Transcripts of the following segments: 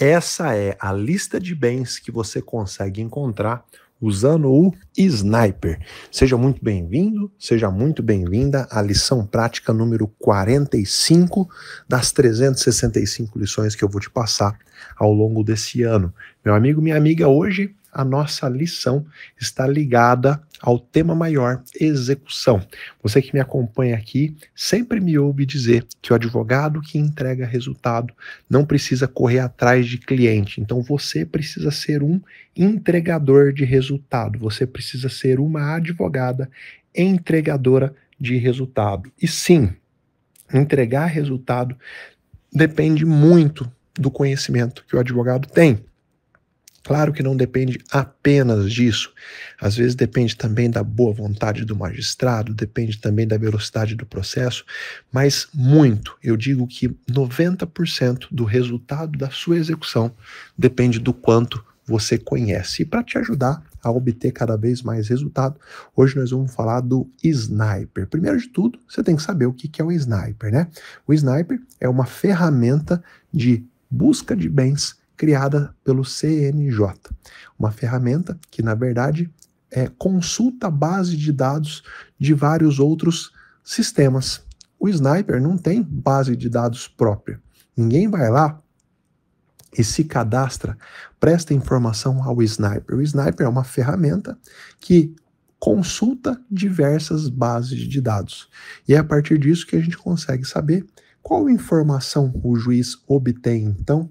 Essa é a lista de bens que você consegue encontrar usando o Sniper. Seja muito bem-vindo, seja muito bem-vinda à lição prática número 45 das 365 lições que eu vou te passar ao longo desse ano. Meu amigo, minha amiga, hoje a nossa lição está ligada ao tema maior, execução. Você que me acompanha aqui sempre me ouve dizer que o advogado que entrega resultado não precisa correr atrás de cliente. Então você precisa ser um entregador de resultado, você precisa ser uma advogada entregadora de resultado. E sim, entregar resultado depende muito do conhecimento que o advogado tem. Claro que não depende apenas disso. Às vezes depende também da boa vontade do magistrado, depende também da velocidade do processo, mas muito, eu digo que 90% do resultado da sua execução depende do quanto você conhece. E para te ajudar a obter cada vez mais resultado, hoje nós vamos falar do sniper. Primeiro de tudo, você tem que saber o que é o sniper, né? O sniper é uma ferramenta de busca de bens criada pelo CNJ, uma ferramenta que, na verdade, é, consulta base de dados de vários outros sistemas. O Sniper não tem base de dados própria. Ninguém vai lá e se cadastra, presta informação ao Sniper. O Sniper é uma ferramenta que consulta diversas bases de dados. E é a partir disso que a gente consegue saber qual informação o juiz obtém, então,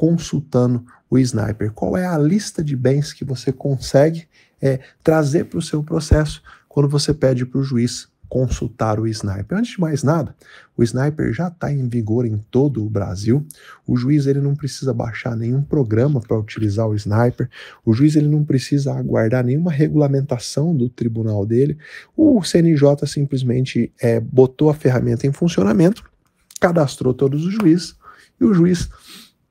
consultando o sniper. Qual é a lista de bens que você consegue é, trazer para o seu processo quando você pede para o juiz consultar o sniper. Antes de mais nada, o sniper já está em vigor em todo o Brasil. O juiz ele não precisa baixar nenhum programa para utilizar o sniper. O juiz ele não precisa aguardar nenhuma regulamentação do tribunal dele. O CNJ simplesmente é, botou a ferramenta em funcionamento, cadastrou todos os juízes e o juiz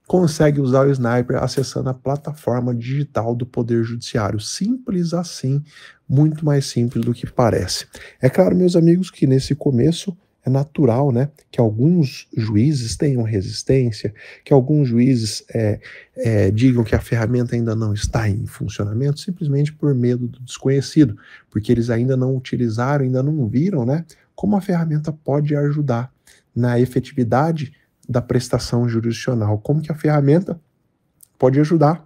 consegue usar o sniper acessando a plataforma digital do Poder Judiciário. Simples assim, muito mais simples do que parece. É claro, meus amigos, que nesse começo é natural né, que alguns juízes tenham resistência, que alguns juízes é, é, digam que a ferramenta ainda não está em funcionamento, simplesmente por medo do desconhecido, porque eles ainda não utilizaram, ainda não viram né, como a ferramenta pode ajudar na efetividade da prestação jurisdicional. Como que a ferramenta pode ajudar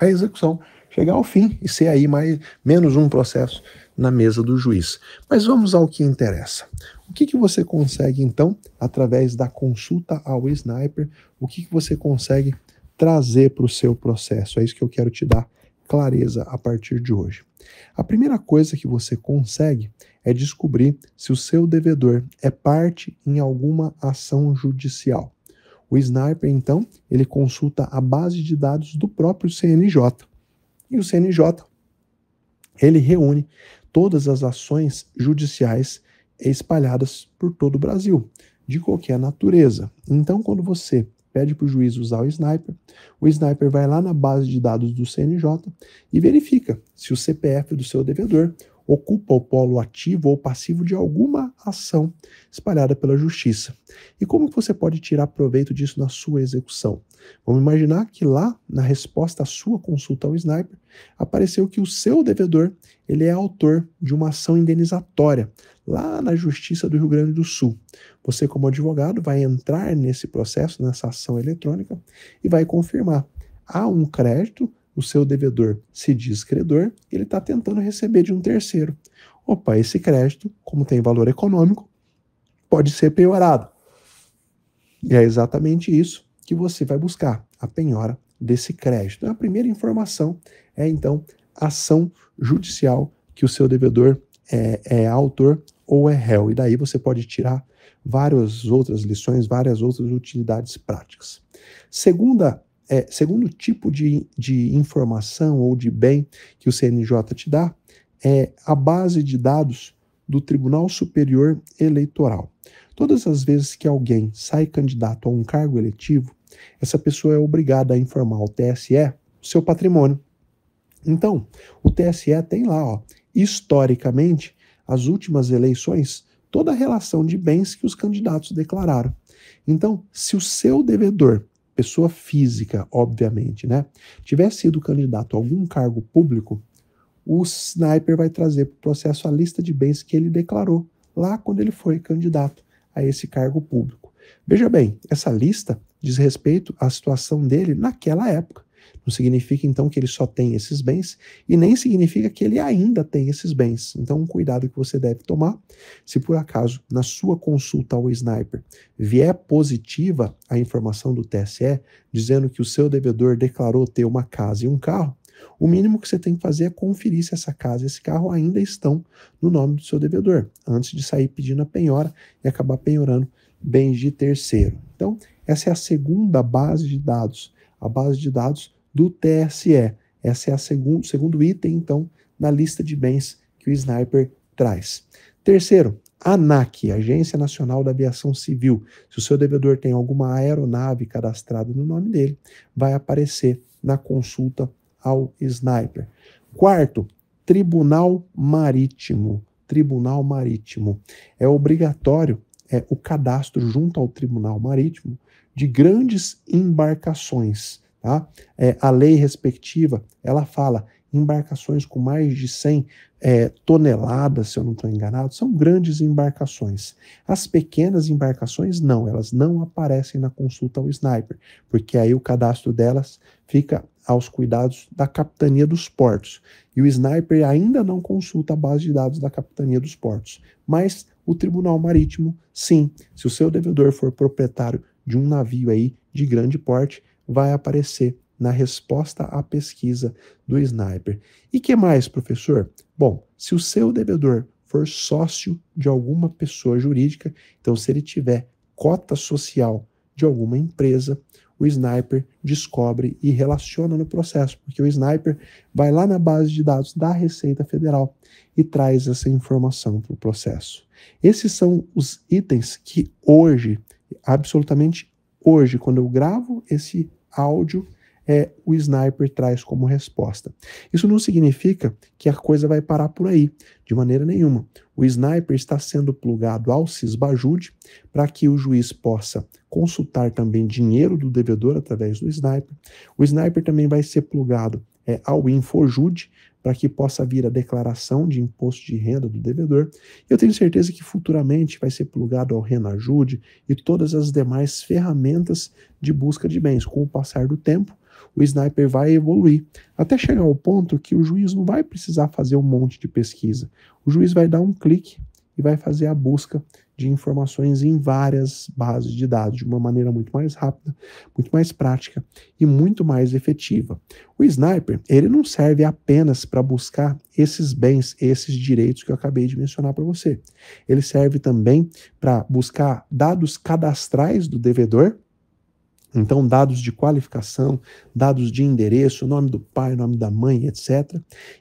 a execução chegar ao fim e ser aí mais menos um processo na mesa do juiz. Mas vamos ao que interessa. O que, que você consegue então através da consulta ao sniper? O que, que você consegue trazer para o seu processo? É isso que eu quero te dar clareza a partir de hoje. A primeira coisa que você consegue é descobrir se o seu devedor é parte em alguma ação judicial. O sniper, então, ele consulta a base de dados do próprio CNJ. E o CNJ, ele reúne todas as ações judiciais espalhadas por todo o Brasil, de qualquer natureza. Então, quando você pede para o juiz usar o sniper. O sniper vai lá na base de dados do CNJ e verifica se o CPF do seu devedor ocupa o polo ativo ou passivo de alguma ação espalhada pela justiça. E como você pode tirar proveito disso na sua execução? Vamos imaginar que lá, na resposta à sua consulta ao sniper, apareceu que o seu devedor ele é autor de uma ação indenizatória lá na Justiça do Rio Grande do Sul. Você, como advogado, vai entrar nesse processo, nessa ação eletrônica, e vai confirmar. Há um crédito o seu devedor se diz credor, ele está tentando receber de um terceiro. Opa, esse crédito, como tem valor econômico, pode ser penhorado. E é exatamente isso que você vai buscar, a penhora desse crédito. A primeira informação é, então, ação judicial que o seu devedor é, é autor ou é réu. E daí você pode tirar várias outras lições, várias outras utilidades práticas. Segunda é, segundo o tipo de, de informação ou de bem que o CNJ te dá, é a base de dados do Tribunal Superior Eleitoral. Todas as vezes que alguém sai candidato a um cargo eletivo, essa pessoa é obrigada a informar ao TSE seu patrimônio. Então, o TSE tem lá, ó, historicamente, as últimas eleições, toda a relação de bens que os candidatos declararam. Então, se o seu devedor pessoa física, obviamente, né, tiver sido candidato a algum cargo público, o sniper vai trazer para o processo a lista de bens que ele declarou lá quando ele foi candidato a esse cargo público. Veja bem, essa lista diz respeito à situação dele naquela época. Não significa então que ele só tem esses bens e nem significa que ele ainda tem esses bens. Então, um cuidado que você deve tomar, se por acaso na sua consulta ao sniper vier positiva a informação do TSE dizendo que o seu devedor declarou ter uma casa e um carro, o mínimo que você tem que fazer é conferir se essa casa e esse carro ainda estão no nome do seu devedor, antes de sair pedindo a penhora e acabar penhorando bens de terceiro. Então, essa é a segunda base de dados. A base de dados do TSE. Essa é a segundo, segundo item, então, na lista de bens que o sniper traz. Terceiro, ANAC, Agência Nacional da Aviação Civil. Se o seu devedor tem alguma aeronave cadastrada no nome dele, vai aparecer na consulta ao sniper. Quarto, Tribunal Marítimo. Tribunal Marítimo. É obrigatório é, o cadastro junto ao Tribunal Marítimo de grandes embarcações Tá? É, a lei respectiva, ela fala, embarcações com mais de 100 é, toneladas, se eu não estou enganado, são grandes embarcações. As pequenas embarcações, não, elas não aparecem na consulta ao sniper, porque aí o cadastro delas fica aos cuidados da capitania dos portos. E o sniper ainda não consulta a base de dados da capitania dos portos. Mas o Tribunal Marítimo, sim, se o seu devedor for proprietário de um navio aí de grande porte, vai aparecer na resposta à pesquisa do Sniper. E que mais, professor? Bom, se o seu devedor for sócio de alguma pessoa jurídica, então se ele tiver cota social de alguma empresa, o sniper descobre e relaciona no processo, porque o sniper vai lá na base de dados da Receita Federal e traz essa informação para o processo. Esses são os itens que hoje, absolutamente hoje, quando eu gravo esse áudio é o sniper traz como resposta. Isso não significa que a coisa vai parar por aí, de maneira nenhuma. O sniper está sendo plugado ao Cisbajude para que o juiz possa consultar também dinheiro do devedor através do sniper. O sniper também vai ser plugado é, ao Infojude para que possa vir a declaração de imposto de renda do devedor. Eu tenho certeza que futuramente vai ser plugado ao Renajude e todas as demais ferramentas de busca de bens. Com o passar do tempo, o sniper vai evoluir até chegar ao ponto que o juiz não vai precisar fazer um monte de pesquisa. O juiz vai dar um clique e vai fazer a busca de informações em várias bases de dados de uma maneira muito mais rápida, muito mais prática e muito mais efetiva. O sniper, ele não serve apenas para buscar esses bens, esses direitos que eu acabei de mencionar para você. Ele serve também para buscar dados cadastrais do devedor, então, dados de qualificação, dados de endereço, nome do pai, nome da mãe, etc.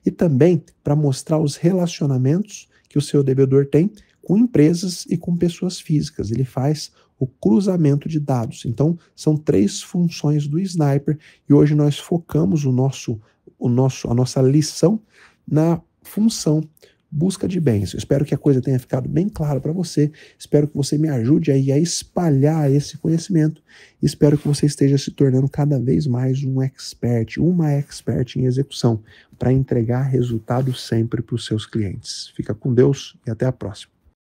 E também para mostrar os relacionamentos que o seu devedor tem com empresas e com pessoas físicas. Ele faz o cruzamento de dados. Então, são três funções do sniper e hoje nós focamos o nosso, o nosso, a nossa lição na função busca de bens. Eu espero que a coisa tenha ficado bem clara para você. Espero que você me ajude aí a espalhar esse conhecimento. Espero que você esteja se tornando cada vez mais um expert, uma expert em execução, para entregar resultados sempre para os seus clientes. Fica com Deus e até a próxima.